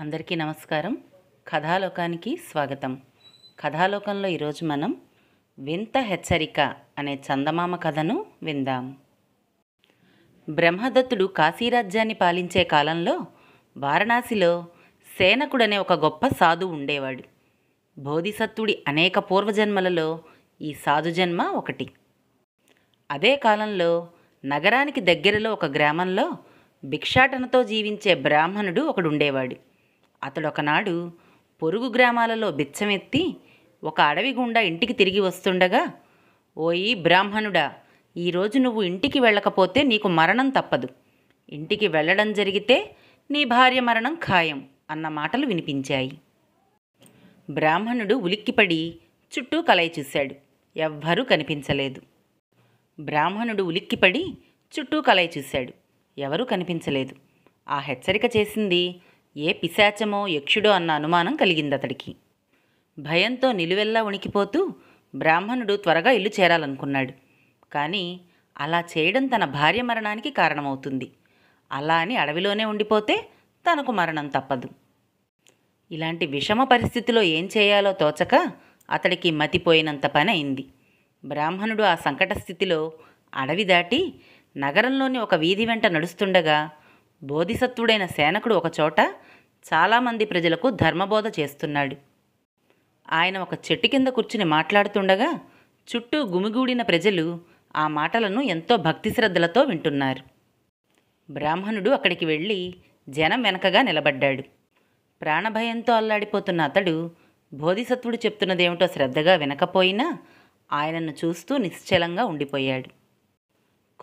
అందరికీ నమస్కారం కథాలోకానికి స్వాగతం కథాలోకంలో ఈరోజు మనం వింత హెచ్చరిక అనే చందమామ కథను విందాం బ్రహ్మదత్తుడు కాశీరాజ్యాన్ని పాలించే కాలంలో వారణాసిలో సేనకుడనే ఒక గొప్ప సాధు ఉండేవాడు బోధిసత్తుడి అనేక పూర్వజన్మలలో ఈ సాధు జన్మ ఒకటి అదే కాలంలో నగరానికి దగ్గరలో ఒక గ్రామంలో భిక్షాటనతో జీవించే బ్రాహ్మణుడు ఒకడుండేవాడు అతడొకనాడు పొరుగు గ్రామాలలో బిచ్చమెత్తి ఒక అడవి గుండా ఇంటికి తిరిగి వస్తుండగా ఓయి బ్రాహ్మణుడా ఈరోజు నువ్వు ఇంటికి వెళ్ళకపోతే నీకు మరణం తప్పదు ఇంటికి వెళ్ళడం జరిగితే నీ భార్య మరణం ఖాయం అన్న మాటలు వినిపించాయి బ్రాహ్మణుడు ఉలిక్కిపడి చుట్టూ కలయి చూశాడు ఎవ్వరూ కనిపించలేదు బ్రాహ్మణుడు ఉలిక్కిపడి చుట్టూ కలయి చూశాడు ఎవరూ కనిపించలేదు ఆ హెచ్చరిక చేసింది ఏ పిశాచమో యక్షుడో అన్న అనుమానం కలిగింది అతడికి భయంతో నిలువెల్లా ఉణికిపోతూ బ్రాహ్మణుడు త్వరగా ఇల్లు చేరాలనుకున్నాడు కానీ అలా చేయడం తన భార్య మరణానికి కారణమవుతుంది అలా అని అడవిలోనే ఉండిపోతే తనకు మరణం తప్పదు ఇలాంటి విషమ పరిస్థితిలో ఏం చేయాలో తోచక అతడికి మతిపోయినంత పని అయింది బ్రాహ్మణుడు ఆ సంకట స్థితిలో అడవి దాటి నగరంలోని ఒక వీధి వెంట నడుస్తుండగా బోధిసత్వుడైన సేనకుడు ఒకచోట చాలామంది ప్రజలకు ధర్మబోధ చేస్తున్నాడు ఆయన ఒక చెట్టు కింద కూర్చుని మాట్లాడుతుండగా చుట్టూ గుమిగూడిన ప్రజలు ఆ మాటలను ఎంతో భక్తి శ్రద్ధలతో వింటున్నారు బ్రాహ్మణుడు అక్కడికి వెళ్ళి జనం వెనకగా నిలబడ్డాడు ప్రాణభయంతో అల్లాడిపోతున్న అతడు బోధిసత్వుడు చెప్తున్నదేమిటో శ్రద్ధగా వినకపోయినా ఆయనను చూస్తూ నిశ్చలంగా ఉండిపోయాడు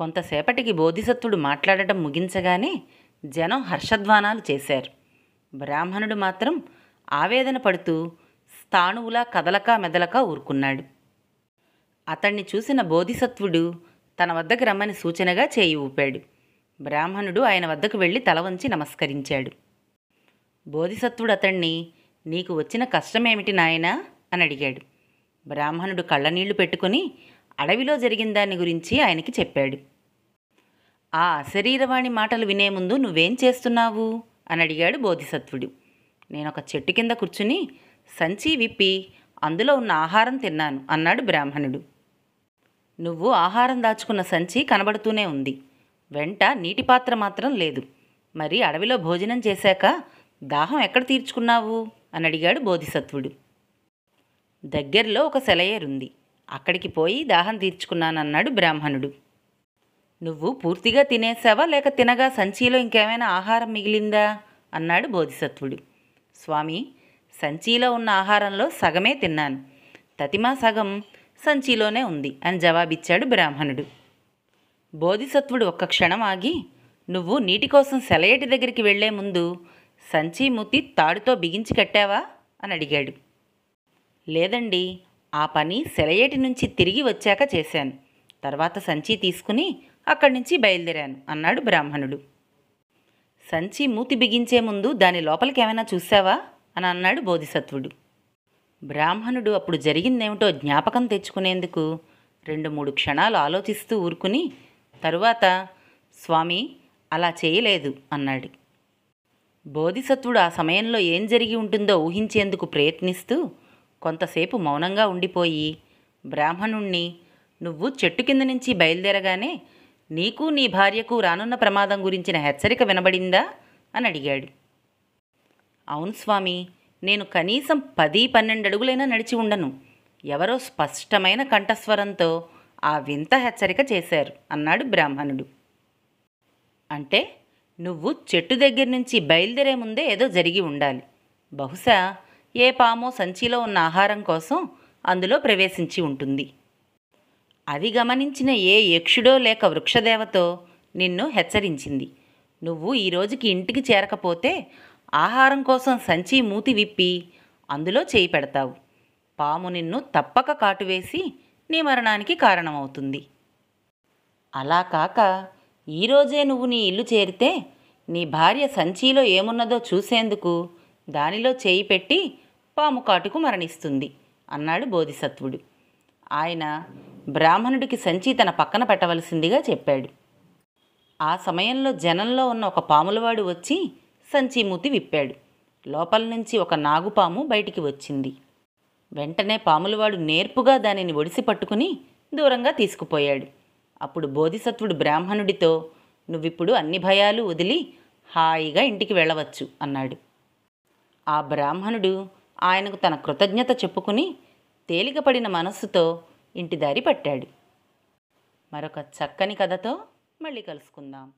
కొంతసేపటికి బోధిసత్వుడు మాట్లాడటం ముగించగానే జనం హర్షధ్వానాలు చేశారు బ్రాహ్మణుడు మాత్రం ఆవేదన పడుతూ స్థాణువులా కదలక మెదలక ఊరుకున్నాడు అతణ్ణి చూసిన బోధిసత్వుడు తన వద్దకు రమ్మని సూచనగా చేయి ఊపాడు బ్రాహ్మణుడు ఆయన వద్దకు వెళ్ళి తల వంచి నమస్కరించాడు బోధిసత్వుడు అతణ్ణి నీకు వచ్చిన కష్టమేమిటి నాయనా అని అడిగాడు బ్రాహ్మణుడు కళ్ళనీళ్లు పెట్టుకుని అడవిలో జరిగిన దాని గురించి ఆయనకి చెప్పాడు ఆ అశరీరవాణి మాటలు వినే ముందు నువ్వేం చేస్తున్నావు అని అడిగాడు బోధిసత్వుడు నేను ఒక చెట్టు కింద కూర్చుని సంచి విప్పి అందులో ఉన్న ఆహారం తిన్నాను అన్నాడు బ్రాహ్మణుడు నువ్వు ఆహారం దాచుకున్న సంచి కనబడుతూనే ఉంది వెంట నీటి పాత్ర మాత్రం లేదు మరి అడవిలో భోజనం చేశాక దాహం ఎక్కడ తీర్చుకున్నావు అని అడిగాడు బోధిసత్వుడు దగ్గరలో ఒక సెలయేరుంది అక్కడికి పోయి దాహం తీర్చుకున్నానన్నాడు బ్రాహ్మణుడు నువ్వు పూర్తిగా తినేసావా లేక తినగా సంచిలో ఇంకేమైనా ఆహారం మిగిలిందా అన్నాడు బోధిసత్వుడు స్వామి సంచిలో ఉన్న ఆహారంలో సగమే తిన్నాను తతిమా సగం సంచిలోనే ఉంది అని జవాబిచ్చాడు బ్రాహ్మణుడు బోధిసత్వుడు ఒక్క క్షణం ఆగి నువ్వు నీటి కోసం సెలయేటి దగ్గరికి వెళ్లే ముందు సంచి మూతి తాడుతో బిగించి కట్టావా అని అడిగాడు లేదండి ఆ పని సెలయేటి నుంచి తిరిగి వచ్చాక చేశాను తర్వాత సంచి తీసుకుని అక్కడి నుంచి బయలుదేరాను అన్నాడు బ్రాహ్మణుడు సంచి మూతి బిగించే ముందు దాని లోపలికి ఏమైనా చూసావా అని అన్నాడు బోధిసత్వుడు బ్రాహ్మణుడు అప్పుడు జరిగిందేమిటో జ్ఞాపకం తెచ్చుకునేందుకు రెండు మూడు క్షణాలు ఆలోచిస్తూ ఊరుకుని తరువాత స్వామి అలా చేయలేదు అన్నాడు బోధిసత్వుడు ఆ సమయంలో ఏం జరిగి ఉంటుందో ఊహించేందుకు ప్రయత్నిస్తూ కొంతసేపు మౌనంగా ఉండిపోయి బ్రాహ్మణుణ్ణి నువ్వు చెట్టు కింద నుంచి బయలుదేరగానే నీకు నీ భార్యకు రానున్న ప్రమాదం గురించిన హెచ్చరిక వినబడిందా అని అడిగాడు అవును స్వామి నేను కనీసం పది పన్నెండు అడుగులైనా నడిచి ఉండను ఎవరో స్పష్టమైన కంఠస్వరంతో ఆ వింత హెచ్చరిక చేశారు అన్నాడు బ్రాహ్మణుడు అంటే నువ్వు చెట్టు దగ్గర నుంచి బయలుదేరే ముందే ఏదో జరిగి ఉండాలి బహుశా ఏ పామో సంచిలో ఉన్న ఆహారం కోసం అందులో ప్రవేశించి ఉంటుంది అవి గమనించిన ఏ యక్షుడో లేక వృక్షదేవతో నిన్ను హెచ్చరించింది నువ్వు ఈ రోజుకి ఇంటికి చేరకపోతే ఆహారం కోసం సంచి మూతి విప్పి అందులో చేయి పెడతావు పాము నిన్ను తప్పక కాటువేసి నీ మరణానికి కారణమవుతుంది అలా కాక ఈరోజే నువ్వు నీ ఇల్లు చేరితే నీ భార్య సంచిలో ఏమున్నదో చూసేందుకు దానిలో చేయి పెట్టి పాము కాటుకు మరణిస్తుంది అన్నాడు బోధిసత్వుడు ఆయన బ్రాహ్మణుడికి సంచి తన పక్కన పెట్టవలసిందిగా చెప్పాడు ఆ సమయంలో జనంలో ఉన్న ఒక పాములవాడు వచ్చి సంచి మూతి విప్పాడు లోపల నుంచి ఒక నాగుపాము బయటికి వచ్చింది వెంటనే పాములవాడు నేర్పుగా దానిని ఒడిసి పట్టుకుని దూరంగా తీసుకుపోయాడు అప్పుడు బోధిసత్వుడు బ్రాహ్మణుడితో నువ్విప్పుడు అన్ని భయాలు వదిలి హాయిగా ఇంటికి వెళ్ళవచ్చు అన్నాడు ఆ బ్రాహ్మణుడు ఆయనకు తన కృతజ్ఞత చెప్పుకుని తేలికపడిన మనస్సుతో ఇంటిదారి పట్టాడు మరొక చక్కని కథతో మళ్ళీ కలుసుకుందాం